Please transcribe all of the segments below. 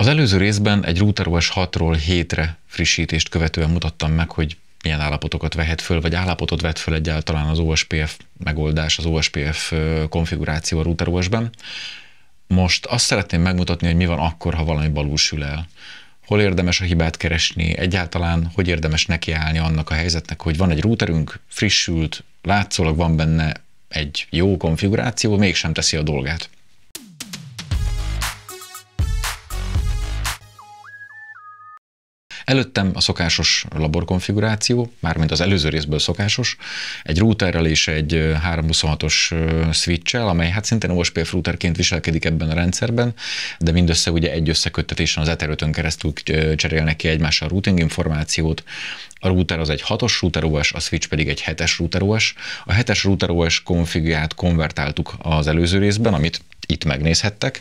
Az előző részben egy router OS 6-ról 7-re frissítést követően mutattam meg, hogy milyen állapotokat vehet föl, vagy állapotot vett föl egyáltalán az OSPF megoldás, az OSPF konfiguráció a router OS-ben. Most azt szeretném megmutatni, hogy mi van akkor, ha valami balúsül el. Hol érdemes a hibát keresni, egyáltalán hogy érdemes nekiállni annak a helyzetnek, hogy van egy routerünk, frissült, látszólag van benne egy jó konfiguráció, mégsem teszi a dolgát. Előttem a szokásos laborkonfiguráció, mármint az előző részből szokásos, egy routerrel és egy 326-os switch-el, amely hát szintén OSPF routerként viselkedik ebben a rendszerben, de mindössze ugye egy összeköttetésen az ether keresztül cserélnek ki egymással routing információt, a router az egy 6-os router OS, a switch pedig egy 7-es router OS. A 7-es router OS konfigurát konvertáltuk az előző részben, amit itt megnézhettek.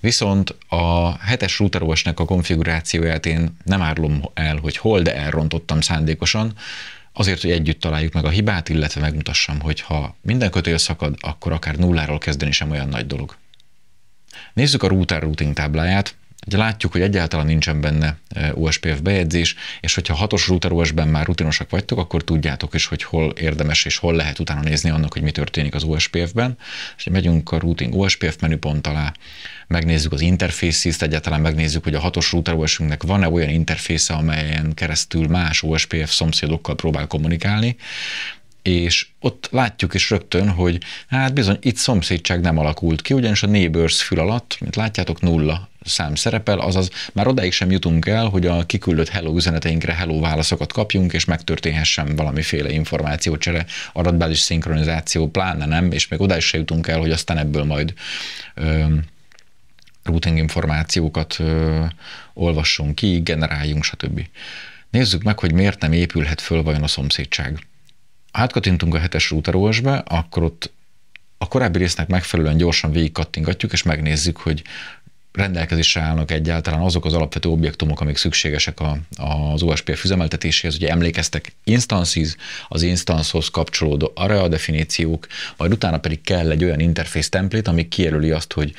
Viszont a hetes router a konfigurációját én nem árulom el, hogy hol, de elrontottam szándékosan, azért, hogy együtt találjuk meg a hibát, illetve megmutassam, hogy ha minden kötél szakad, akkor akár nulláról kezdeni sem olyan nagy dolog. Nézzük a router routing tábláját, Ugye látjuk, hogy egyáltalán nincsen benne e, USPF bejegyzés, és hogyha hatos router OS-ben már rutinosak vagytok, akkor tudjátok is, hogy hol érdemes és hol lehet utána nézni annak, hogy mi történik az USPF-ben. És megyünk a routing USPF menüpont alá, megnézzük az interfésziszt, egyáltalán megnézzük, hogy a hatos router OS-ünknek van-e olyan interfésze, amelyen keresztül más USPF szomszédokkal próbál kommunikálni, és ott látjuk is rögtön, hogy hát bizony itt szomszédság nem alakult ki, ugyanis a Neighbors fül alatt, mint látjátok, nulla szám szerepel, azaz már odáig sem jutunk el, hogy a kiküldött hello üzeneteinkre hello válaszokat kapjunk, és megtörténhessen valamiféle információcsere, adatbázis szinkronizáció, pláne nem, és még odáig sem jutunk el, hogy aztán ebből majd ö, routing információkat ö, olvassunk ki, generáljunk, stb. Nézzük meg, hogy miért nem épülhet föl vajon a szomszédság átkatintunk a hetes router OS-be, akkor ott a korábbi résznek megfelelően gyorsan végigkattingatjuk, és megnézzük, hogy rendelkezésre állnak egyáltalán azok az alapvető objektumok, amik szükségesek a, az OSPF üzemeltetéséhez. Ugye emlékeztek instances, az instancehoz kapcsolódó area definíciók, majd utána pedig kell egy olyan interface template, ami kijelöli azt, hogy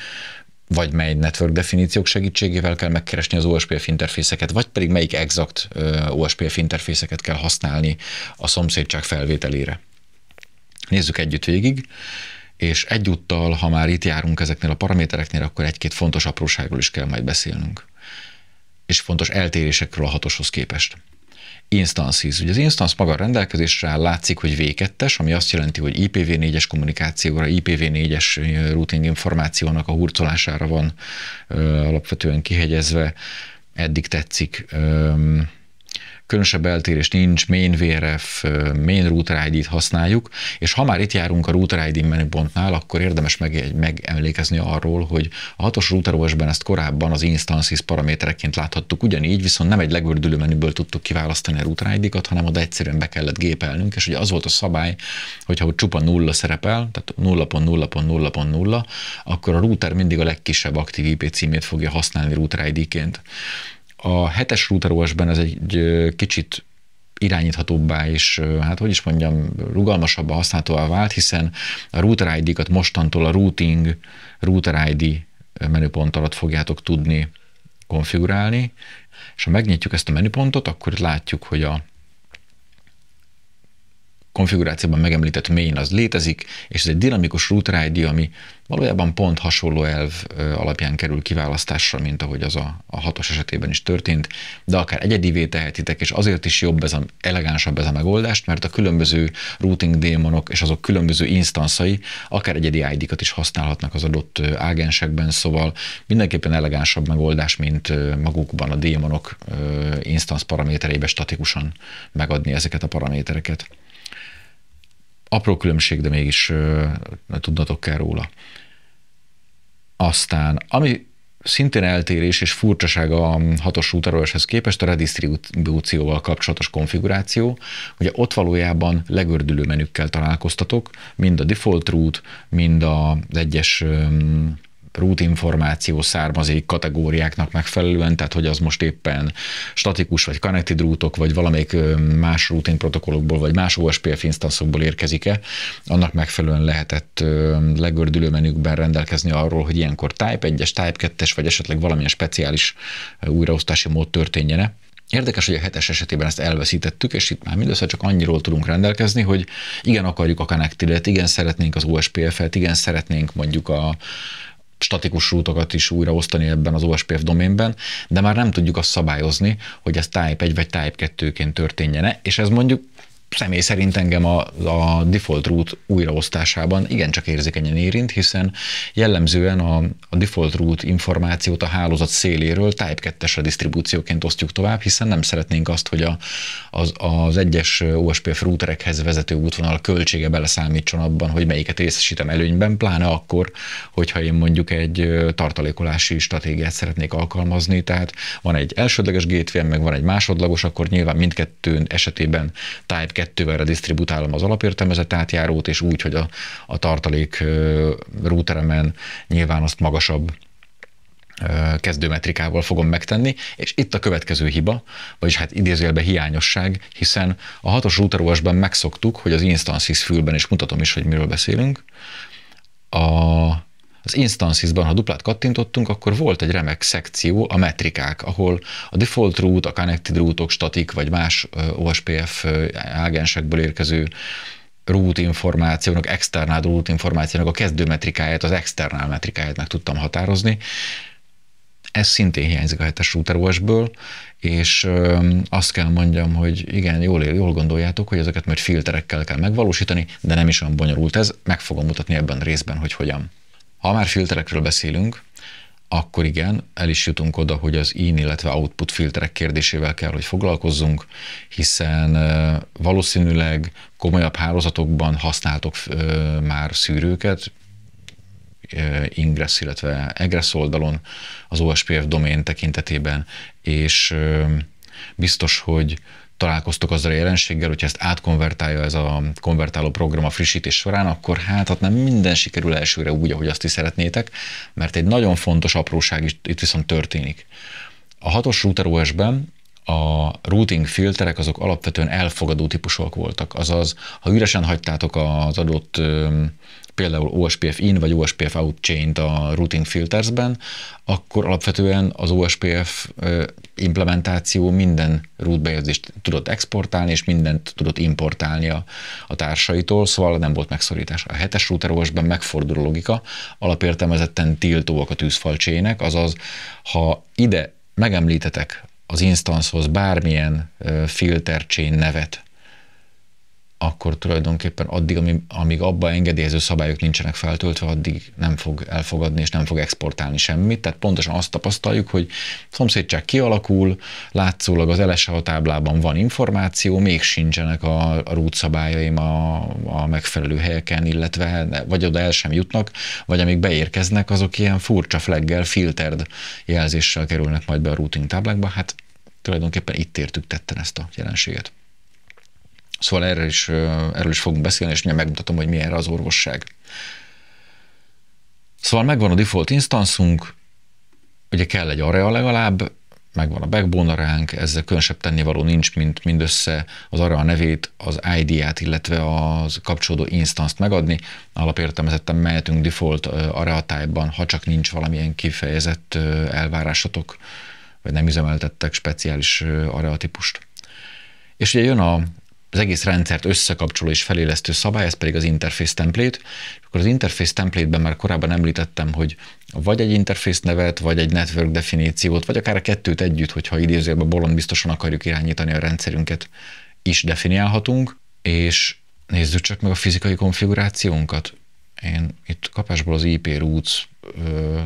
vagy mely network definíciók segítségével kell megkeresni az OSPF interfészeket, vagy pedig melyik exakt OSPF interfészeket kell használni a szomszédság felvételére. Nézzük együtt végig, és egyúttal, ha már itt járunk ezeknél a paramétereknél, akkor egy-két fontos apróságról is kell majd beszélnünk, és fontos eltérésekről a hatoshoz képest instances. Ugye az instance maga a rendelkezésre áll, látszik, hogy V2-es, ami azt jelenti, hogy IPv4-es kommunikációra, IPv4-es routing információnak a hurcolására van ö, alapvetően kihegyezve, eddig tetszik. Ö, különösebb eltérés nincs, main VRF, main router ID-t használjuk, és ha már itt járunk a router ID menüpontnál, akkor érdemes meg, megemlékezni arról, hogy a hatos router OS-ben ezt korábban az instances paramétereként láthattuk, ugyanígy viszont nem egy legördülő menüből tudtuk kiválasztani a router ID-kat, hanem oda egyszerűen be kellett gépelnünk, és ugye az volt a szabály, hogyha ott csupa nulla szerepel, tehát 0.0.0.0, akkor a router mindig a legkisebb aktív IP címét fogja használni router ID-ként. A hetes router os ez egy kicsit irányíthatóbbá és hát hogy is mondjam, rugalmasabbá használhatóvá vált, hiszen a router ID-kat mostantól a routing router ID menüpont alatt fogjátok tudni konfigurálni, és ha megnyitjuk ezt a menüpontot, akkor itt látjuk, hogy a konfigurációban megemlített main az létezik, és ez egy dinamikus router ID, ami valójában pont hasonló elv alapján kerül kiválasztásra, mint ahogy az a, a hatos esetében is történt, de akár egyedivé tehetitek, és azért is jobb ez a, elegánsabb ez a megoldást, mert a különböző routing démonok és azok különböző instanszai akár egyedi ID-kat is használhatnak az adott ágensekben, szóval mindenképpen elegánsabb megoldás, mint magukban a démonok instance paramétereibe statikusan megadni ezeket a paramétereket. Apró különbség, de mégis ö, tudnatok kell róla. Aztán, ami szintén eltérés és furcsaság a hatos routeroshez képest a redistribúcióval kapcsolatos konfiguráció. Ugye ott valójában legördülő menükkel találkoztatok, mind a default route, mind az egyes rútinformáció származik kategóriáknak megfelelően, tehát hogy az most éppen statikus vagy connected rútok, vagy valamelyik más rutin protokollokból, vagy más OSPF instanszokból érkezik-e, annak megfelelően lehetett legördülő menükben rendelkezni arról, hogy ilyenkor Type 1-es, Type 2-es, vagy esetleg valamilyen speciális újraosztási mód történjene. Érdekes, hogy a hetes esetében ezt elveszítettük, és itt már mindössze csak annyiról tudunk rendelkezni, hogy igen akarjuk a connected igen szeretnénk az OSPF-et, igen szeretnénk mondjuk a statikus rútokat is újraosztani ebben az OSPF doménben, de már nem tudjuk azt szabályozni, hogy ez Type 1 vagy Type 2-ként történjene, és ez mondjuk személy szerint engem a, a default root újraosztásában igencsak érzékenyen érint, hiszen jellemzően a, a default root információt a hálózat széléről Type 2-es disztribúcióként osztjuk tovább, hiszen nem szeretnénk azt, hogy a, az, az egyes OSPF routerekhez vezető útvonal költsége beleszámítson abban, hogy melyiket részesítem előnyben, pláne akkor, hogyha én mondjuk egy tartalékolási stratégiát szeretnék alkalmazni, tehát van egy elsődleges gateway, meg van egy másodlagos, akkor nyilván mindkettőn esetében Type kettővel disztributálom az alapértelmezett átjárót, és úgy, hogy a, a tartalék routeremen nyilván azt magasabb kezdőmetrikával fogom megtenni, és itt a következő hiba, vagyis hát idézőjelben hiányosság, hiszen a hatos routerolvasban megszoktuk, hogy az instances fülben és mutatom is, hogy miről beszélünk, a az instances-ban, ha duplát kattintottunk, akkor volt egy remek szekció, a metrikák, ahol a default route, a connected route-ok, statik vagy más OSPF ágensekből érkező root információnak, externál root információnak a kezdő metrikáját, az externál metrikáját meg tudtam határozni. Ez szintén hiányzik a hetes router OS-ből, és azt kell mondjam, hogy igen, jól, jól gondoljátok, hogy ezeket majd filterekkel kell megvalósítani, de nem is olyan bonyolult ez, meg fogom mutatni ebben a részben, hogy hogyan. Ha már filterekről beszélünk, akkor igen, el is jutunk oda, hogy az in, illetve output filterek kérdésével kell, hogy foglalkozzunk, hiszen valószínűleg komolyabb hálózatokban használtok már szűrőket, ingress, illetve egress oldalon, az OSPF domén tekintetében, és biztos, hogy találkoztok azzal a jelenséggel, hogyha ezt átkonvertálja ez a konvertáló program a frissítés során, akkor hát hát nem minden sikerül elsőre úgy, ahogy azt is szeretnétek, mert egy nagyon fontos apróság is itt viszont történik. A hatos router OS-ben a routing filterek azok alapvetően elfogadó típusok voltak, azaz ha üresen hagytátok az adott például OSPF in vagy OSPF out chain-t a routing filtersben, akkor alapvetően az OSPF implementáció minden root bejegyzést tudott exportálni, és mindent tudott importálni a, a társaitól, szóval nem volt megszorítás. A hetes router os ben megforduló logika alapértelmezetten tiltóak a tűzfalcsének, azaz ha ide megemlítetek az instanszhoz bármilyen filtercsén nevet, akkor tulajdonképpen addig, amíg, abba engedélyező szabályok nincsenek feltöltve, addig nem fog elfogadni és nem fog exportálni semmit. Tehát pontosan azt tapasztaljuk, hogy szomszédság kialakul, látszólag az LSA táblában van információ, még sincsenek a, a rút szabályaim a, a megfelelő helyeken, illetve vagy oda el sem jutnak, vagy amíg beérkeznek, azok ilyen furcsa flaggel, filtered jelzéssel kerülnek majd be a routing táblákba. Hát tulajdonképpen itt értük tetten ezt a jelenséget. Szóval erről is, erről is fogunk beszélni, és megmutatom, hogy mi erre az orvosság. Szóval megvan a default instanszunk, ugye kell egy area legalább, megvan a backbone ránk, ezzel különösebb tennivaló nincs, mint mindössze az arra a nevét, az ID-ját, illetve az kapcsolódó instance-t megadni. Alapértelmezetten mehetünk default arra a type-ban, ha csak nincs valamilyen kifejezett elvárásatok vagy nem üzemeltettek speciális areatípust. És ugye jön a, az egész rendszert összekapcsoló és felélesztő szabály, ez pedig az interface template. És akkor az interface template-ben már korábban említettem, hogy vagy egy interface nevet, vagy egy network definíciót, vagy akár a kettőt együtt, hogyha idézőjelben bolond biztosan akarjuk irányítani a rendszerünket, is definiálhatunk, és nézzük csak meg a fizikai konfigurációnkat. Én itt kapásból az IP routes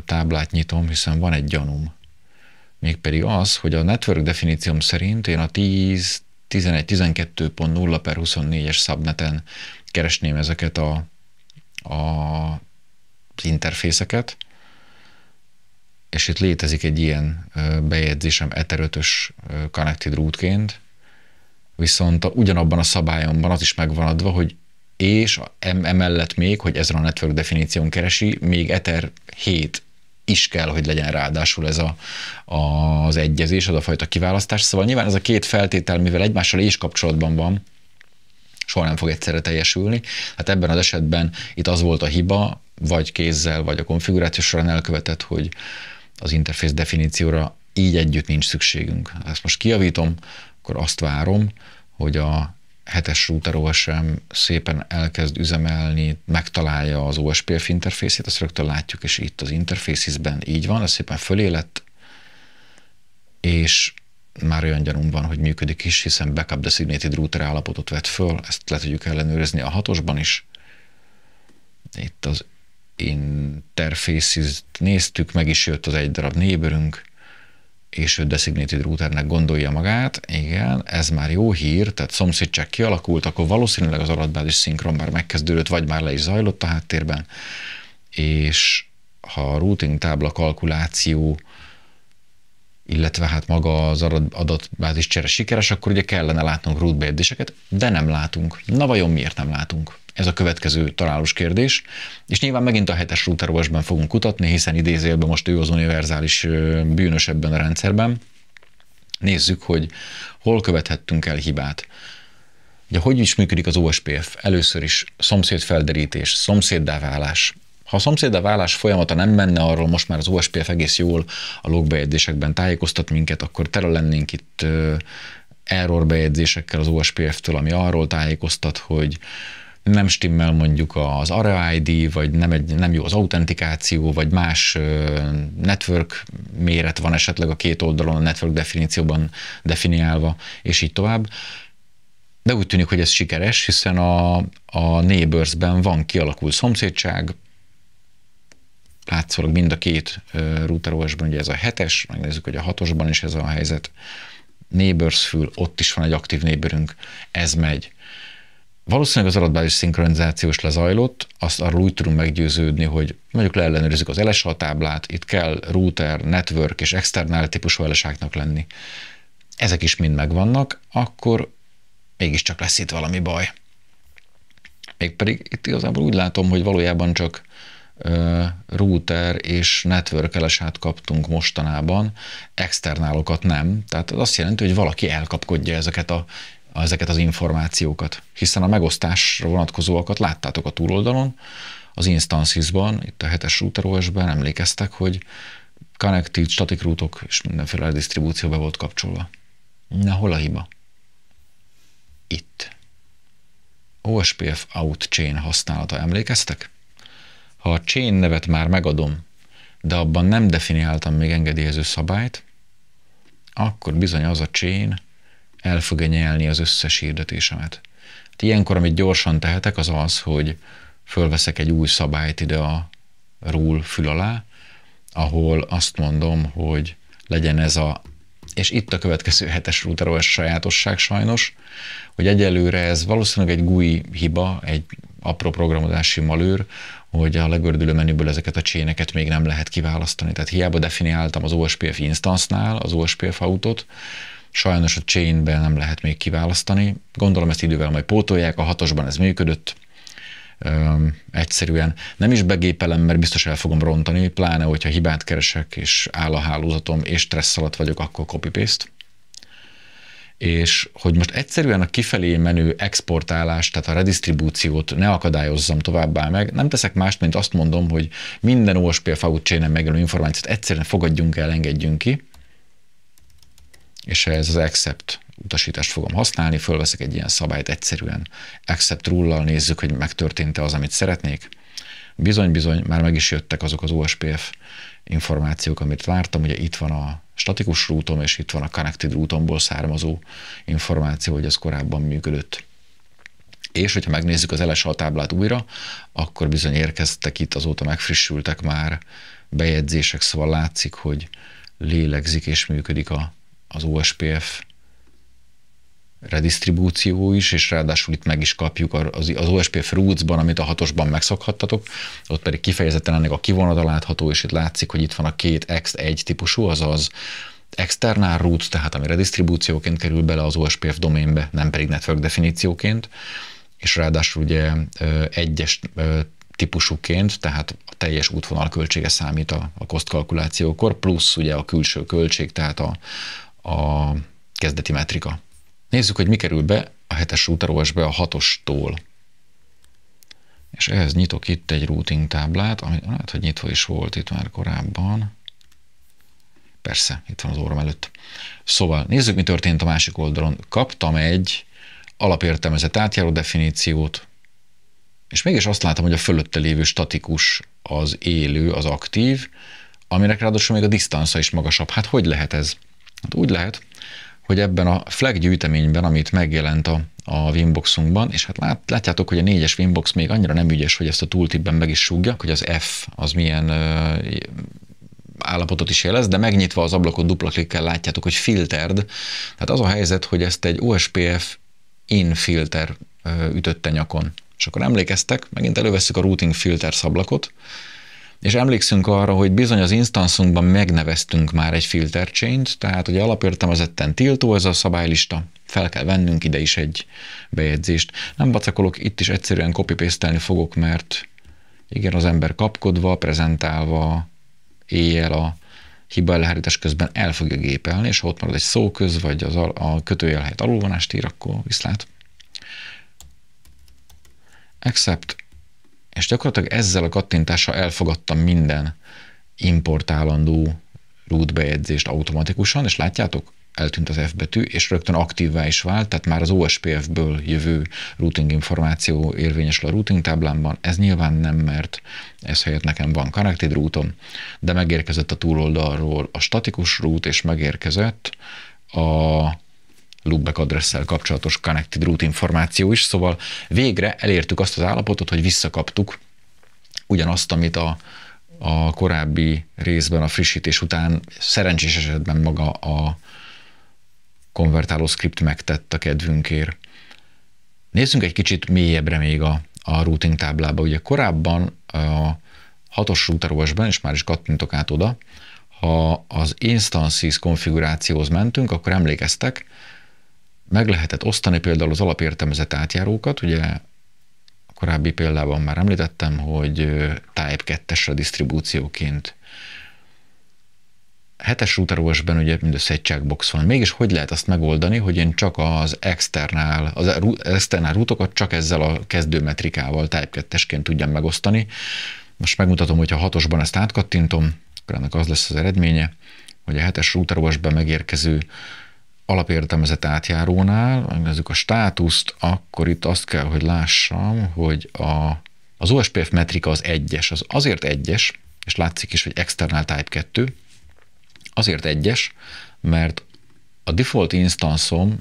táblát nyitom, hiszen van egy gyanúm mégpedig az, hogy a network definícióm szerint én a 10, 11, 12.0 per 24-es subneten keresném ezeket a, a interfészeket, és itt létezik egy ilyen bejegyzésem Ether 5 Connected route viszont a, ugyanabban a szabályomban az is megvan adva, hogy és emellett még, hogy ez a network definíción keresi, még Ether 7 is kell, hogy legyen ráadásul ez a, a, az egyezés, az a fajta kiválasztás. Szóval nyilván ez a két feltétel, mivel egymással is kapcsolatban van, soha nem fog egyszerre teljesülni. Hát ebben az esetben itt az volt a hiba, vagy kézzel, vagy a konfiguráció során elkövetett, hogy az interfész definícióra így együtt nincs szükségünk. Ezt most kiavítom, akkor azt várom, hogy a hetes router OSM szépen elkezd üzemelni, megtalálja az OSPF interfészét, azt rögtön látjuk, és itt az interfészben így van, ez szépen fölé lett, és már olyan gyanúm van, hogy működik is, hiszen backup designated router állapotot vett föl, ezt le tudjuk ellenőrizni a hatosban is. Itt az interfészt néztük, meg is jött az egy darab neighborünk, és ő designated routernek gondolja magát, igen, ez már jó hír, tehát szomszédság kialakult, akkor valószínűleg az adatbázis szinkron már megkezdődött, vagy már le is zajlott a háttérben, és ha a routing tábla kalkuláció illetve hát maga az adatbázis csere sikeres, akkor ugye kellene látnunk rootbejedéseket, de nem látunk. Na vajon miért nem látunk? Ez a következő találós kérdés. És nyilván megint a hetes rúterolvasban fogunk kutatni, hiszen idézélben most ő az univerzális bűnös ebben a rendszerben. Nézzük, hogy hol követhettünk el hibát. Ugye hogy is működik az OSPF? Először is szomszédfelderítés, szomszéddáválás, ha a szomszédá válás folyamata nem menne, arról most már az OSPF egész jól a logbejegyzésekben tájékoztat minket, akkor tele lennénk itt error bejegyzésekkel az OSPF-től, ami arról tájékoztat, hogy nem stimmel mondjuk az ARA ID, vagy nem, egy, nem jó az autentikáció, vagy más network méret van esetleg a két oldalon a network definícióban definiálva, és így tovább. De úgy tűnik, hogy ez sikeres, hiszen a, a Neighbors-ben van kialakult szomszédság, látszólag mind a két router OS-ben, ugye ez a hetes, megnézzük, hogy a hatosban is ez a helyzet, Neighbors fül, ott is van egy aktív neighborünk, ez megy. Valószínűleg az adatbázis szinkronizációs lezajlott, azt arról úgy tudunk meggyőződni, hogy mondjuk leellenőrizzük az LSA táblát, itt kell router, network és externál típusú LSA-knak lenni. Ezek is mind megvannak, akkor mégiscsak lesz itt valami baj. Mégpedig itt igazából úgy látom, hogy valójában csak router és network elesát kaptunk mostanában, externálokat nem. Tehát az azt jelenti, hogy valaki elkapkodja ezeket a ezeket az információkat. Hiszen a megosztásra vonatkozóakat láttátok a túloldalon, az Instances-ban, itt a 7-es router OS-ben emlékeztek, hogy connected, static rootok és mindenféle disztribúció be volt kapcsolva. Na, hol a hiba? Itt. OSPF out chain használata, emlékeztek? Ha a chain nevet már megadom, de abban nem definiáltam még engedélyező szabályt, akkor bizony az a chain el fogja nyelni az összes hirdetésemet. Hát ilyenkor, amit gyorsan tehetek, az az, hogy fölveszek egy új szabályt ide a rule fül alá, ahol azt mondom, hogy legyen ez a, és itt a következő hetes ez sajátosság sajnos, hogy egyelőre ez valószínűleg egy GUI hiba, egy apró programozási malőr, hogy a legördülő menüből ezeket a cséneket még nem lehet kiválasztani. Tehát hiába definiáltam az OSPF instance az OSPF autót, Sajnos a chainben nem lehet még kiválasztani. Gondolom ezt idővel majd pótolják, a hatosban ez működött. Öm, egyszerűen nem is begépelem, mert biztos el fogom rontani, pláne, hogyha hibát keresek, és áll a hálózatom, és stressz alatt vagyok, akkor copy-paste és hogy most egyszerűen a kifelé menő exportálást, tehát a redistribúciót ne akadályozzam továbbá meg, nem teszek mást, mint azt mondom, hogy minden OSP fautchénen megelő információt egyszerűen fogadjunk el, engedjünk ki, és ez az accept utasítást fogom használni, fölveszek egy ilyen szabályt egyszerűen accept rullal nézzük, hogy megtörtént-e az, amit szeretnék. Bizony-bizony, már meg is jöttek azok az OSPF információk, amit vártam, ugye itt van a statikus rútom, és itt van a connected rútomból származó információ, hogy az korábban működött. És hogyha megnézzük az LSA táblát újra, akkor bizony érkeztek itt, azóta megfrissültek már bejegyzések, szóval látszik, hogy lélegzik és működik a az OSPF redistribúció is, és ráadásul itt meg is kapjuk az, az OSPF Roots-ban, amit a hatosban megszokhattatok, ott pedig kifejezetten ennek a kivonata látható, és itt látszik, hogy itt van a két X1 típusú, azaz externál root, tehát ami redistribúcióként kerül bele az OSPF doménbe, nem pedig network definícióként, és ráadásul ugye egyes típusúként, tehát a teljes útvonal költsége számít a, a cost kalkulációkor, plusz ugye a külső költség, tehát a, a kezdeti metrika. Nézzük, hogy mi kerül be a hetes router OS-be a hatostól. És ehhez nyitok itt egy routing táblát, ami lehet, hogy nyitva is volt itt már korábban. Persze, itt van az óram előtt. Szóval nézzük, mi történt a másik oldalon. Kaptam egy alapértelmezett átjáró definíciót, és mégis azt látom, hogy a fölötte lévő statikus az élő, az aktív, aminek ráadásul még a disztansza is magasabb. Hát hogy lehet ez? Hát úgy lehet, hogy ebben a flag gyűjteményben, amit megjelent a, a Winboxunkban, és hát lát, látjátok, hogy a négyes Winbox még annyira nem ügyes, hogy ezt a tooltipben meg is súgja, hogy az F az milyen ö, állapotot is jelez, de megnyitva az ablakot dupla klikkel látjátok, hogy filtered. Tehát az a helyzet, hogy ezt egy OSPF filter ütötte nyakon. És akkor emlékeztek, megint elővesszük a routing filter szablakot, és emlékszünk arra, hogy bizony az instanszunkban megneveztünk már egy filter chain tehát ugye alapértelmezetten tiltó ez a szabálylista, fel kell vennünk ide is egy bejegyzést. Nem bacakolok, itt is egyszerűen copy fogok, mert igen, az ember kapkodva, prezentálva, éjjel a hiba elhárítás közben el fogja gépelni, és ha ott marad egy szóköz, vagy az a, a kötőjel helyett alulvonást ír, akkor viszlát. Accept és gyakorlatilag ezzel a kattintással elfogadtam minden importálandó root bejegyzést automatikusan, és látjátok, eltűnt az F betű, és rögtön aktívvá is vált, tehát már az OSPF-ből jövő routing információ érvényes a routing táblámban. Ez nyilván nem, mert ez helyett nekem van connected routom, de megérkezett a túloldalról a statikus route, és megérkezett a loopback adresszel kapcsolatos connected root információ is, szóval végre elértük azt az állapotot, hogy visszakaptuk ugyanazt, amit a, a korábbi részben a frissítés után szerencsés esetben maga a konvertáló script megtett a kedvünkért. Nézzünk egy kicsit mélyebbre még a, a routing táblába. Ugye korábban a hatos router OS-ben, és már is kattintok át oda, ha az instances konfigurációhoz mentünk, akkor emlékeztek, meg lehetett osztani például az alapértelmezett átjárókat, ugye a korábbi példában már említettem, hogy Type 2-esre disztribúcióként hetes router os ugye mindössze egy checkbox van. Mégis hogy lehet azt megoldani, hogy én csak az externál, az externál rútokat csak ezzel a kezdőmetrikával Type 2-esként tudjam megosztani. Most megmutatom, hogyha hatosban ezt átkattintom, akkor ennek az lesz az eredménye, hogy a hetes router megérkező alapértelmezett átjárónál, megnézzük a státuszt, akkor itt azt kell, hogy lássam, hogy a, az OSPF metrika az egyes, az azért egyes, és látszik is, hogy external type 2, azért egyes, mert a default instanszom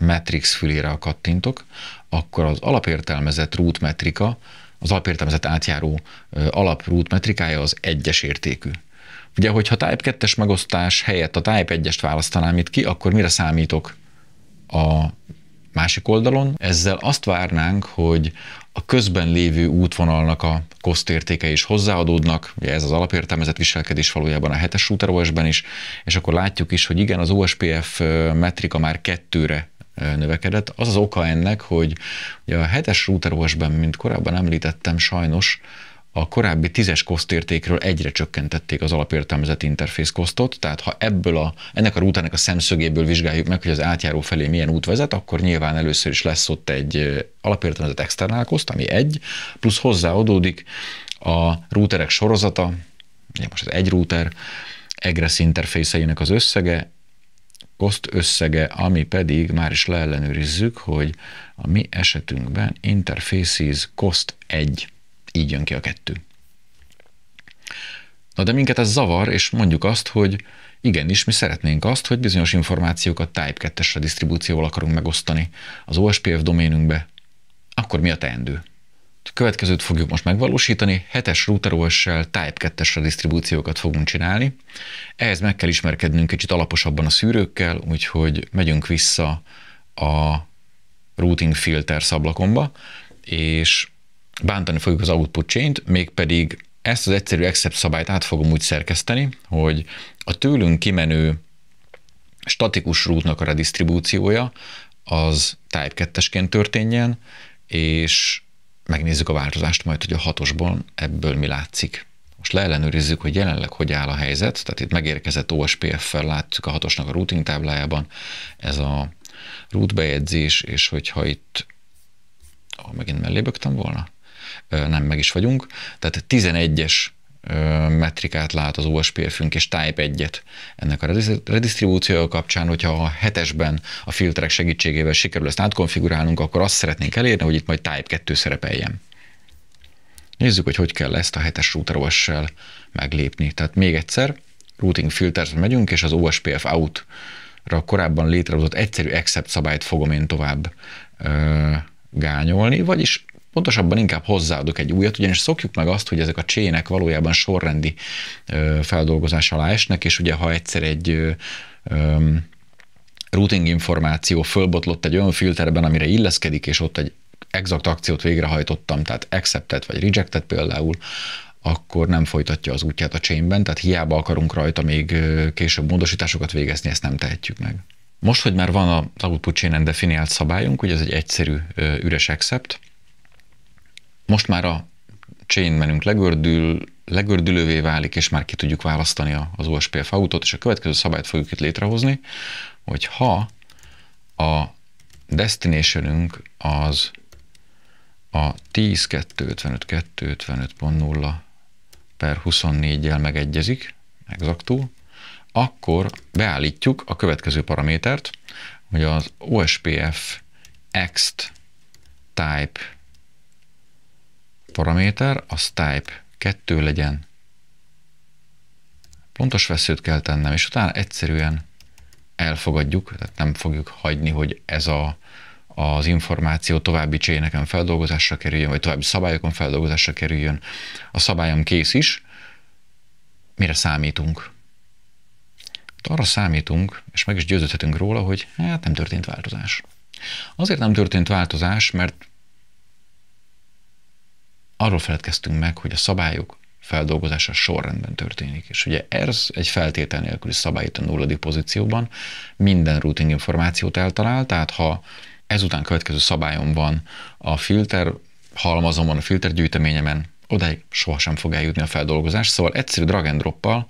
matrix fülére kattintok, akkor az alapértelmezett root metrika, az alapértelmezett átjáró alap root metrikája az egyes értékű. Ugye, hogyha Type 2-es megosztás helyett a Type 1-est választanám itt ki, akkor mire számítok a másik oldalon? Ezzel azt várnánk, hogy a közben lévő útvonalnak a koszt értéke is hozzáadódnak, ugye ez az alapértelmezett viselkedés valójában a 7-es OS-ben is, és akkor látjuk is, hogy igen, az OSPF metrika már kettőre növekedett. Az az oka ennek, hogy a 7-es router OS-ben, mint korábban említettem, sajnos a korábbi tízes kosztértékről egyre csökkentették az alapértelmezett interfész kosztot, tehát ha ebből a, ennek a rútának a szemszögéből vizsgáljuk meg, hogy az átjáró felé milyen út vezet, akkor nyilván először is lesz ott egy alapértelmezett externál koszt, ami egy, plusz hozzáadódik a rúterek sorozata, most az egy rúter, egress interfészeinek az összege, koszt összege, ami pedig már is leellenőrizzük, hogy a mi esetünkben interfaces cost 1 így jön ki a kettő. Na de minket ez zavar, és mondjuk azt, hogy igenis, mi szeretnénk azt, hogy bizonyos információkat Type 2-esre disztribúcióval akarunk megosztani az OSPF doménünkbe. Akkor mi a teendő? A következőt fogjuk most megvalósítani, 7-es router OS-sel Type 2-esre disztribúciókat fogunk csinálni. Ehhez meg kell ismerkednünk kicsit alaposabban a szűrőkkel, úgyhogy megyünk vissza a routing filter szablakomba, és bántani fogjuk az output chain-t, mégpedig ezt az egyszerű accept szabályt át fogom úgy szerkeszteni, hogy a tőlünk kimenő statikus rútnak a redistribúciója az type 2 történjen, és megnézzük a változást majd, hogy a hatosból ebből mi látszik. Most leellenőrizzük, hogy jelenleg hogy áll a helyzet, tehát itt megérkezett OSPF-fel, látszik a hatosnak a routing táblájában ez a root bejegyzés, és hogyha itt, ahol megint mellé bögtem volna, nem meg is vagyunk. Tehát 11-es metrikát lát az OSPF-ünk, és Type 1-et ennek a redistribúciója kapcsán, hogyha a hetesben a filterek segítségével sikerül ezt átkonfigurálnunk, akkor azt szeretnénk elérni, hogy itt majd Type 2 szerepeljen. Nézzük, hogy hogy kell ezt a hetes router OS-sel meglépni. Tehát még egyszer, routing filters megyünk, és az OSPF out ra korábban létrehozott egyszerű accept szabályt fogom én tovább ö, gányolni, vagyis Pontosabban inkább hozzáadok egy újat, ugyanis szokjuk meg azt, hogy ezek a csének valójában sorrendi feldolgozás alá esnek, és ugye ha egyszer egy routing információ fölbotlott egy olyan filterben, amire illeszkedik, és ott egy exakt akciót végrehajtottam, tehát accepted vagy rejected például, akkor nem folytatja az útját a chainben, tehát hiába akarunk rajta még később módosításokat végezni, ezt nem tehetjük meg. Most, hogy már van az output chain definiált szabályunk, ugye ez egy egyszerű üres accept, most már a chain menünk legördül, legördülővé válik, és már ki tudjuk választani az OSPF autót, és a következő szabályt fogjuk itt létrehozni, hogy ha a destinationünk az a 10.255.255.0 per 24-jel megegyezik, exaktul, akkor beállítjuk a következő paramétert, hogy az OSPF ext type paraméter az type 2 legyen. Pontos veszőt kell tennem, és utána egyszerűen elfogadjuk, tehát nem fogjuk hagyni, hogy ez a, az információ további cséneken feldolgozásra kerüljön, vagy további szabályokon feldolgozásra kerüljön. A szabályom kész is. Mire számítunk? Hát arra számítunk, és meg is győződhetünk róla, hogy hát nem történt változás. Azért nem történt változás, mert arról feledkeztünk meg, hogy a szabályok feldolgozása sorrendben történik. És ugye ez egy feltétel nélküli szabály itt a nulladik pozícióban, minden routing információt eltalál, tehát ha ezután következő szabályom van a filter halmazomon, a filter gyűjteményemen, odáig sohasem fog eljutni a feldolgozás, szóval egyszerű drag and droppal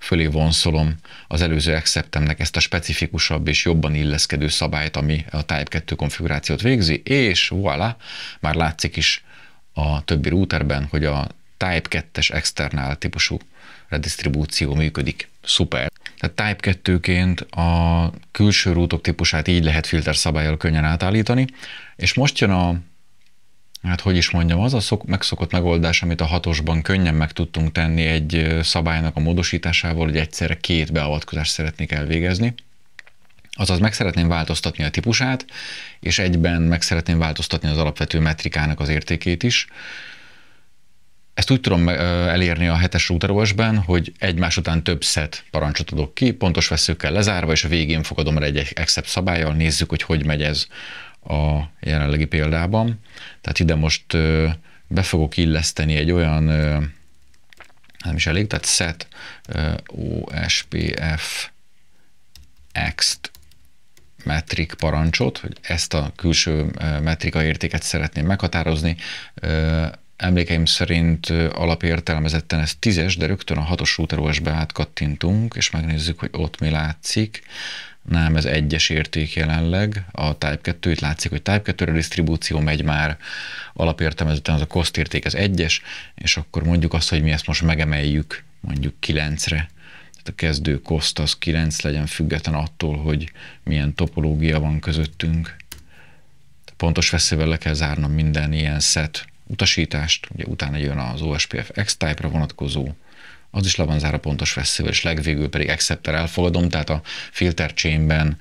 fölé vonszolom az előző acceptemnek ezt a specifikusabb és jobban illeszkedő szabályt, ami a Type 2 konfigurációt végzi, és voilà, már látszik is a többi routerben, hogy a Type 2-es externál típusú redistribúció működik. Szuper. Tehát Type 2-ként a külső rútok típusát így lehet filter szabályjal könnyen átállítani, és most jön a hát hogy is mondjam, az a szok, megszokott megoldás, amit a hatosban könnyen meg tudtunk tenni egy szabálynak a módosításával, hogy egyszerre két beavatkozást szeretnék elvégezni. Azaz meg szeretném változtatni a típusát, és egyben meg szeretném változtatni az alapvető metrikának az értékét is. Ezt úgy tudom elérni a hetes router OS-ben, hogy egymás után több set parancsot adok ki, pontos veszőkkel lezárva, és a végén fogadom el egy accept szabályjal, nézzük, hogy hogy megy ez a jelenlegi példában. Tehát ide most be fogok illeszteni egy olyan, hát nem is elég, tehát set OSPF ext metrik parancsot, hogy ezt a külső e, metrika értéket szeretném meghatározni, e, Emlékeim szerint e, alapértelmezetten ez tízes, de rögtön a hatos router OS-be átkattintunk, és megnézzük, hogy ott mi látszik. Nem, ez egyes érték jelenleg, a Type 2, itt látszik, hogy Type 2-re disztribúció megy már, alapértelmezetten az a cost érték az egyes, és akkor mondjuk azt, hogy mi ezt most megemeljük mondjuk 9-re, a kezdő koszt az 9 legyen független attól, hogy milyen topológia van közöttünk. Pontos veszélyvel le kell zárnom minden ilyen set utasítást, ugye utána jön az OSPF X-Type-ra vonatkozó, az is le van zárva pontos veszélyvel, és legvégül pedig accepter elfogadom, tehát a filter chainben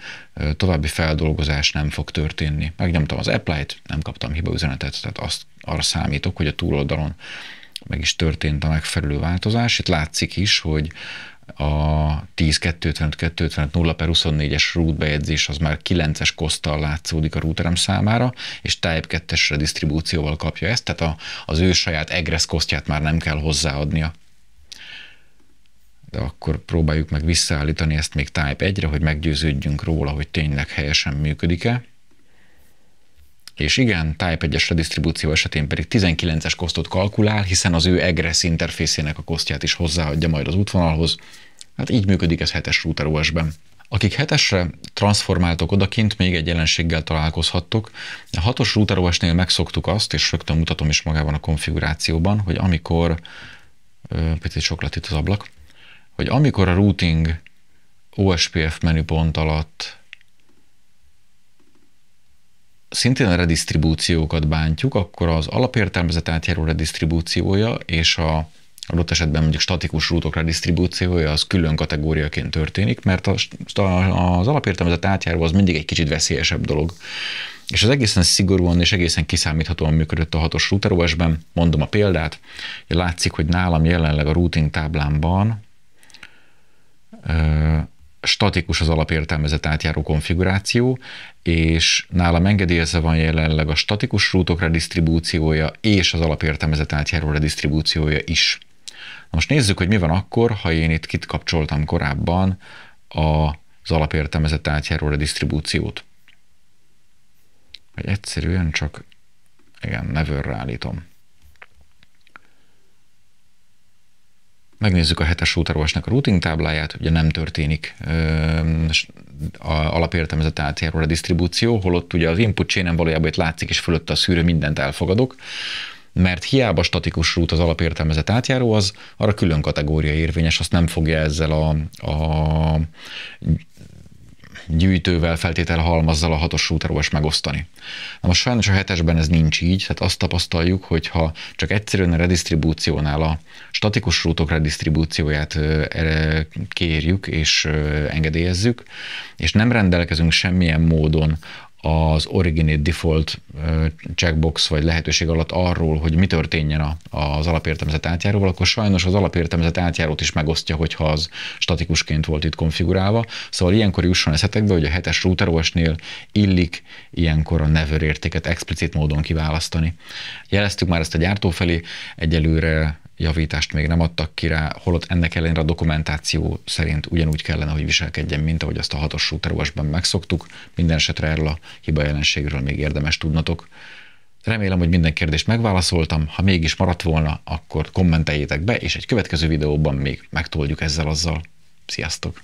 további feldolgozás nem fog történni. Megnyomtam az apply-t, nem kaptam hibaüzenetet, tehát azt arra számítok, hogy a túloldalon meg is történt a megfelelő változás. Itt látszik is, hogy a 10-255-255-0 per 24-es bejegyzés az már 9-es kosztal látszódik a routerem számára, és Type 2-esre disztribúcióval kapja ezt, tehát a, az ő saját egress kosztját már nem kell hozzáadnia. De akkor próbáljuk meg visszaállítani ezt még Type 1-re, hogy meggyőződjünk róla, hogy tényleg helyesen működik-e. És igen, Type 1-es redistribúció esetén pedig 19-es kosztot kalkulál, hiszen az ő egress interfészének a kosztját is hozzáadja majd az útvonalhoz. Hát így működik ez 7-es router OS-ben. Akik hetesre transformáltok odakint, még egy jelenséggel találkozhattok. A hatos router OS-nél megszoktuk azt, és rögtön mutatom is magában a konfigurációban, hogy amikor picit sok lett itt az ablak, hogy amikor a routing OSPF menüpont alatt szintén a redistribúciókat bántjuk, akkor az alapértelmezett átjáró redistribúciója és a adott esetben mondjuk statikus rútok redistribúciója az külön kategóriaként történik, mert az, alapértelmezett átjáró az mindig egy kicsit veszélyesebb dolog. És az egészen szigorúan és egészen kiszámíthatóan működött a hatos os ben Mondom a példát, látszik, hogy nálam jelenleg a routing táblámban statikus az alapértelmezett átjáró konfiguráció, és nálam engedélyezve van jelenleg a statikus rútok redistribúciója és az alapértelmezett átjáró redistribúciója is. Na most nézzük, hogy mi van akkor, ha én itt kit kapcsoltam korábban az alapértelmezett átjáró redistribúciót. Vagy egyszerűen csak, igen, nevőrre állítom. megnézzük a hetes routerolvasnak a routing tábláját, ugye nem történik alapértelmezett alapértelmezett a disztribúció, holott ugye az input chain valójában itt látszik, és fölött a szűrő mindent elfogadok, mert hiába statikus rút az alapértelmezett átjáró, az arra külön kategória érvényes, azt nem fogja ezzel a, a gyűjtővel, feltétel halmazzal a hatos súteróes megosztani. Na most sajnos a hetesben ez nincs így, tehát azt tapasztaljuk, hogy ha csak egyszerűen a redistribúciónál a statikus rútok redistribúcióját kérjük és engedélyezzük, és nem rendelkezünk semmilyen módon az Originate Default checkbox vagy lehetőség alatt arról, hogy mi történjen az alapértelmezett átjáróval, akkor sajnos az alapértelmezett átjárót is megosztja, hogyha az statikusként volt itt konfigurálva. Szóval ilyenkor jusson eszetekbe, hogy a hetes routerosnél illik ilyenkor a never értéket explicit módon kiválasztani. Jeleztük már ezt a gyártó felé, egyelőre javítást még nem adtak ki rá, holott ennek ellenére a dokumentáció szerint ugyanúgy kellene, hogy viselkedjen, mint ahogy azt a hatos súterúasban megszoktuk. Minden esetre erről a hiba jelenségről még érdemes tudnatok. Remélem, hogy minden kérdést megválaszoltam, ha mégis maradt volna, akkor kommenteljétek be, és egy következő videóban még megtoldjuk ezzel azzal. Sziasztok!